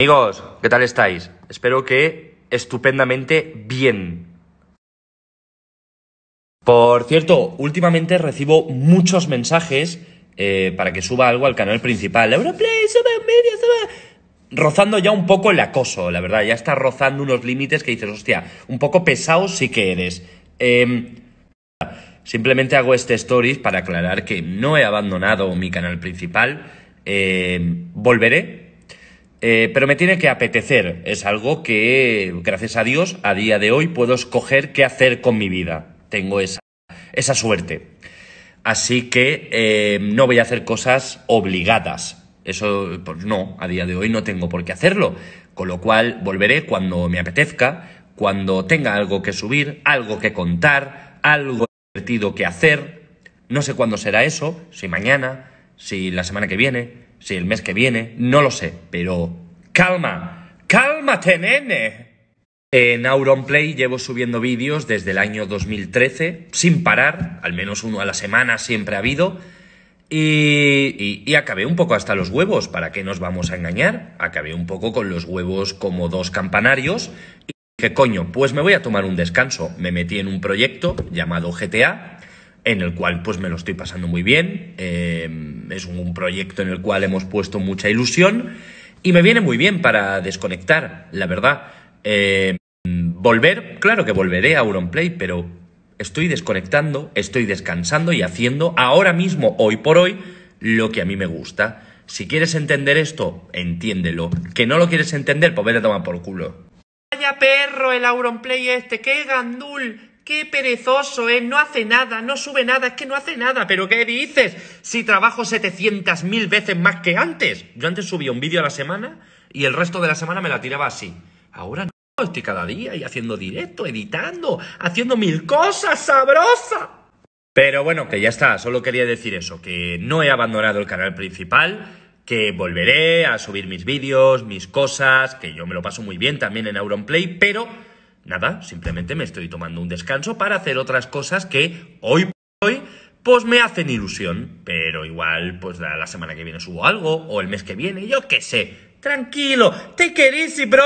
Amigos, ¿qué tal estáis? Espero que estupendamente bien. Por cierto, últimamente recibo muchos mensajes eh, para que suba algo al canal principal. Europlay, sube Rozando ya un poco el acoso, la verdad. Ya está rozando unos límites que dices, hostia, un poco pesado sí que eres. Em, simplemente hago este stories para aclarar que no he abandonado mi canal principal. Em, volveré eh, pero me tiene que apetecer. Es algo que, gracias a Dios, a día de hoy puedo escoger qué hacer con mi vida. Tengo esa, suerte. Así que eh, no voy a hacer cosas obligadas. Eso, pues no, a día de hoy no tengo por qué hacerlo. Con lo cual volveré cuando me apetezca, cuando tenga algo que subir, algo que contar, algo divertido que hacer. No sé cuándo será eso, si mañana, si la semana que viene, si el mes que viene, no lo sé, pero calma, cálmate, nene. En Auronplay llevo subiendo vídeos desde el año 2013, sin parar, al menos uno a la semana siempre ha habido, y, acabé un poco hasta los huevos, ¿para qué nos vamos a engañar? Acabé un poco con los huevos como dos campanarios y dije, coño, pues me voy a tomar un descanso. Me metí en un proyecto llamado GTA, en el cual pues me lo estoy pasando muy bien. Em, es un proyecto en el cual hemos puesto mucha ilusión y me viene muy bien para desconectar, la verdad. Eh, volver, claro que volveré a Auronplay, pero estoy desconectando, estoy descansando y haciendo ahora mismo, hoy por hoy, lo que a mí me gusta. Si quieres entender esto, entiéndelo. Que no lo quieres entender, pues vete a tomar por culo. Vaya perro el Auronplay este, qué gandul. Qué perezoso, es! ¿eh? No hace nada, no sube nada, es que no hace nada. ¿Pero qué dices? Si trabajo 700.000 veces más que antes. Yo antes subía un vídeo a la semana y el resto de la semana me la tiraba así. Ahora no, estoy cada día y haciendo directo, editando, haciendo mil cosas sabrosas. Pero bueno, que ya está, solo quería decir eso, que no he abandonado el canal principal, que volveré a subir mis vídeos, mis cosas, que yo me lo paso muy bien también en Auronplay, pero Nada, simplemente me estoy tomando un descanso para hacer otras cosas que hoy por hoy pues me hacen ilusión, pero igual pues la, semana que viene subo algo o el mes que viene, yo qué sé. Tranquilo, te it easy, bro.